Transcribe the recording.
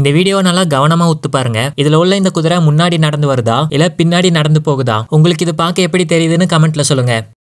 இந்த வீடியோ நல்லா கவனமா ஒத்து பாருங்க இதுல உள்ள இந்த குதிரை முன்னாடி நடந்து வருதா இல்ல பின்னாடி நடந்து போகுதா உங்களுக்கு இது பார்க்க எப்படி தெரியுதுன்னு கமெண்ட்ல சொல்லுங்க